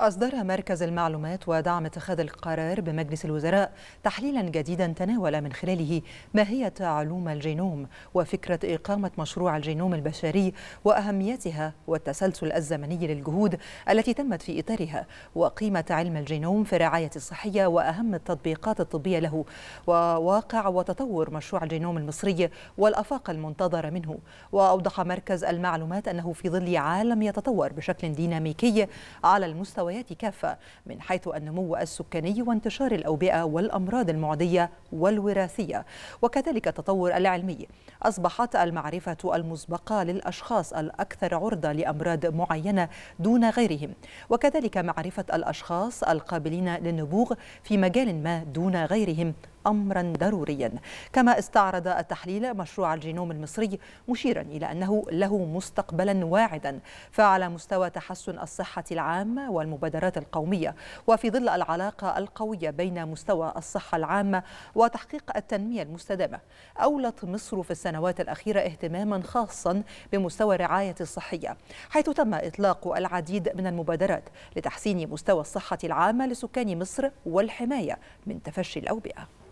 أصدر مركز المعلومات ودعم اتخاذ القرار بمجلس الوزراء تحليلا جديدا تناول من خلاله ماهية علوم الجينوم وفكرة إقامة مشروع الجينوم البشري وأهميتها والتسلسل الزمني للجهود التي تمت في إطارها وقيمة علم الجينوم في الرعاية الصحية وأهم التطبيقات الطبية له وواقع وتطور مشروع الجينوم المصري والآفاق المنتظرة منه وأوضح مركز المعلومات أنه في ظل عالم يتطور بشكل ديناميكي على المستوى المستويات كافة من حيث النمو السكاني وانتشار الأوبئة والأمراض المعدية والوراثية وكذلك التطور العلمي أصبحت المعرفة المسبقة للأشخاص الأكثر عرضة لأمراض معينة دون غيرهم وكذلك معرفة الأشخاص القابلين للنبوغ في مجال ما دون غيرهم أمرا ضروريا كما استعرض التحليل مشروع الجينوم المصري مشيرا إلى أنه له مستقبلا واعدا فعلى مستوى تحسن الصحة العامة والمبادرات القومية وفي ظل العلاقة القوية بين مستوى الصحة العامة وتحقيق التنمية المستدامة أولت مصر في السنوات الأخيرة اهتماما خاصا بمستوى الرعاية الصحية حيث تم إطلاق العديد من المبادرات لتحسين مستوى الصحة العامة لسكان مصر والحماية من تفشي الأوبئة